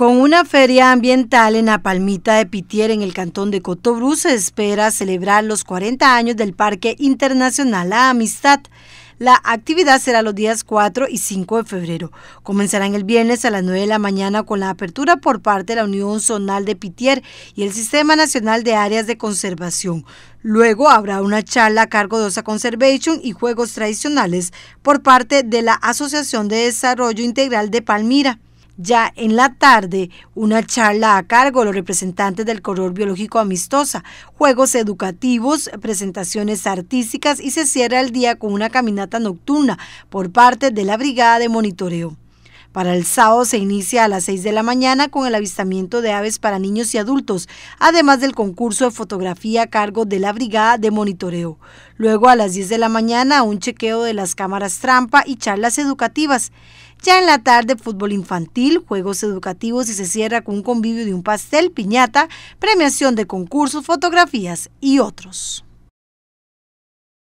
Con una feria ambiental en la Palmita de Pitier, en el cantón de Cotobrú, se espera celebrar los 40 años del Parque Internacional La Amistad. La actividad será los días 4 y 5 de febrero. Comenzarán el viernes a las 9 de la mañana con la apertura por parte de la Unión Zonal de Pitier y el Sistema Nacional de Áreas de Conservación. Luego habrá una charla a cargo de OSA Conservation y Juegos Tradicionales por parte de la Asociación de Desarrollo Integral de Palmira ya en la tarde una charla a cargo de los representantes del color Biológico Amistosa, juegos educativos, presentaciones artísticas y se cierra el día con una caminata nocturna por parte de la Brigada de Monitoreo. Para el sábado se inicia a las 6 de la mañana con el avistamiento de aves para niños y adultos, además del concurso de fotografía a cargo de la Brigada de Monitoreo. Luego a las 10 de la mañana un chequeo de las cámaras trampa y charlas educativas. Ya en la tarde, fútbol infantil, juegos educativos y se cierra con un convivio de un pastel, piñata, premiación de concursos, fotografías y otros.